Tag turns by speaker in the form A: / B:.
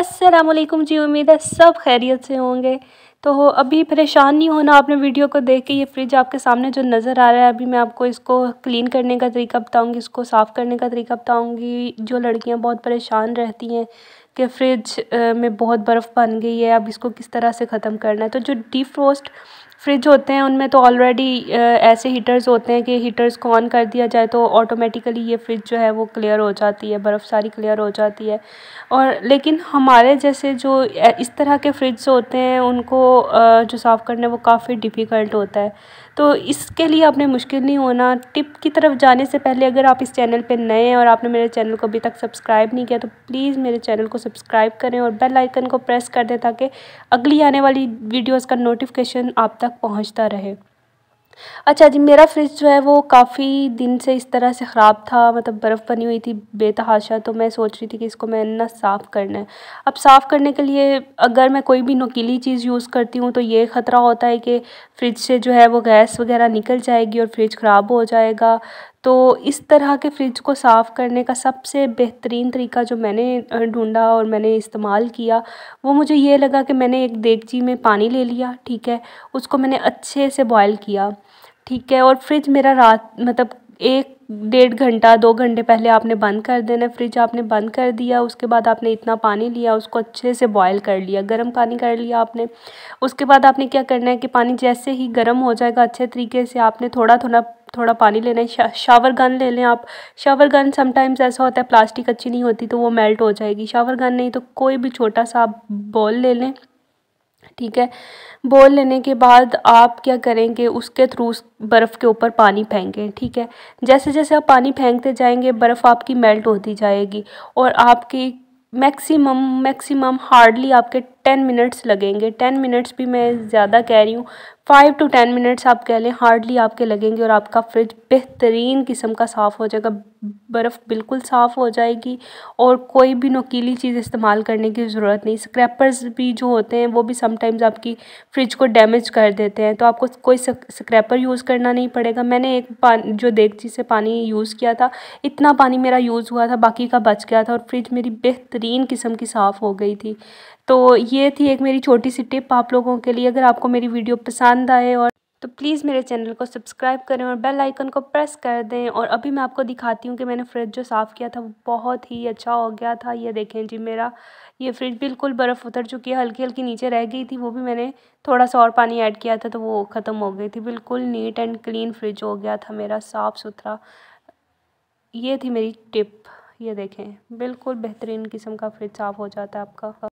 A: असलकुम जी उम्मीद है सब खैरियत से होंगे तो अभी परेशान नहीं होना आपने वीडियो को देख के ये फ्रिज आपके सामने जो नज़र आ रहा है अभी मैं आपको इसको क्लीन करने का तरीका बताऊंगी इसको साफ़ करने का तरीका बताऊंगी जो लड़कियां बहुत परेशान रहती हैं कि फ्रिज में बहुत बर्फ़ बन गई है अब इसको किस तरह से ख़त्म करना है तो जो डीफ्रोस्ट फ्रिज होते हैं उनमें तो ऑलरेडी ऐसे हीटर्स होते हैं कि हीटर्स को ऑन कर दिया जाए तो ऑटोमेटिकली ये फ्रिज जो है वो क्लियर हो जाती है बर्फ़ सारी क्लियर हो जाती है और लेकिन हमारे जैसे जो इस तरह के फ्रिज होते हैं उनको जो साफ़ करना वो काफ़ी डिफ़िकल्ट होता है तो इसके लिए आपने मुश्किल नहीं होना टिप की तरफ जाने से पहले अगर आप इस चैनल पर नए हैं और आपने मेरे चैनल को अभी तक सब्सक्राइब नहीं किया तो प्लीज़ मेरे चैनल को सब्सक्राइब करें और बेल आइकन को प्रेस कर दें ताकि अगली आने वाली वीडियोज़ का नोटिफिकेशन आप तक तक पहुंचता रहे अच्छा जी मेरा फ्रिज जो है वो काफ़ी दिन से इस तरह से ख़राब था मतलब बर्फ़ बनी हुई थी बेतहाशा तो मैं सोच रही थी कि इसको मैं ना साफ़ करना है अब साफ़ करने के लिए अगर मैं कोई भी नोकीली चीज़ यूज़ करती हूँ तो ये ख़तरा होता है कि फ्रिज से जो है वो गैस वगैरह निकल जाएगी और फ्रिज ख़राब हो जाएगा तो इस तरह के फ्रिज को साफ़ करने का सबसे बेहतरीन तरीका जो मैंने ढूंढा और मैंने इस्तेमाल किया वो मुझे ये लगा कि मैंने एक देगची में पानी ले लिया ठीक है उसको मैंने अच्छे से बॉयल किया ठीक है और फ्रिज मेरा रात मतलब एक डेढ़ घंटा दो घंटे पहले आपने बंद कर देना फ्रिज आपने बंद कर दिया उसके बाद आपने इतना पानी लिया उसको अच्छे से बॉयल कर लिया गर्म पानी कर लिया आपने उसके बाद आपने क्या करना है कि पानी जैसे ही गर्म हो जाएगा अच्छे तरीके से आपने थोड़ा थोड़ा थोड़ा पानी लेना है शा, शावर गन ले लें आप शावर गन समटाइम्स ऐसा होता है प्लास्टिक अच्छी नहीं होती तो वो मेल्ट हो जाएगी शावर गन नहीं तो कोई भी छोटा सा आप बॉल ले लें ठीक है बॉल लेने के बाद आप क्या करेंगे उसके थ्रू बर्फ़ के ऊपर पानी फेंकें ठीक है जैसे जैसे आप पानी फेंकते जाएंगे बर्फ़ आपकी मेल्ट होती जाएगी और आपकी मैक्सिमम मैक्सिमम हार्डली आपके टेन मिनट्स लगेंगे टेन मिनट्स भी मैं ज़्यादा कह रही हूँ फाइव टू टेन मिनट्स आप कह लें हार्डली आपके लगेंगे और आपका फ्रिज बेहतरीन किस्म का साफ़ हो जाएगा बर्फ़ बिल्कुल साफ़ हो जाएगी और कोई भी नकीली चीज़ इस्तेमाल करने की ज़रूरत नहीं स्क्रैपर्स भी जो होते हैं वो भी समटाइम्स आपकी फ्रिज को डैमेज कर देते हैं तो आपको कोई स्क्रैपर यूज़ करना नहीं पड़ेगा मैंने एक पान जो देगची से पानी यूज़ किया था इतना पानी मेरा यूज़ हुआ था बाकी का बच गया था और फ्रिज मेरी बेहतरीन किस्म की साफ़ हो गई थी तो ये थी एक मेरी छोटी सी टिप आप लोगों के लिए अगर आपको मेरी वीडियो पसंद आए और तो प्लीज़ मेरे चैनल को सब्सक्राइब करें और बेल आइकन को प्रेस कर दें और अभी मैं आपको दिखाती हूँ कि मैंने फ्रिज जो साफ़ किया था वो बहुत ही अच्छा हो गया था ये देखें जी मेरा ये फ्रिज बिल्कुल बर्फ़ उतर चुकी है हल्की हल्की नीचे रह गई थी वो भी मैंने थोड़ा सा और पानी ऐड किया था तो वो ख़त्म हो गई थी बिल्कुल नीट एंड क्लीन फ्रिज हो गया था मेरा साफ़ सुथरा ये थी मेरी टिप ये देखें बिल्कुल बेहतरीन किस्म का फ्रिज साफ़ हो जाता है आपका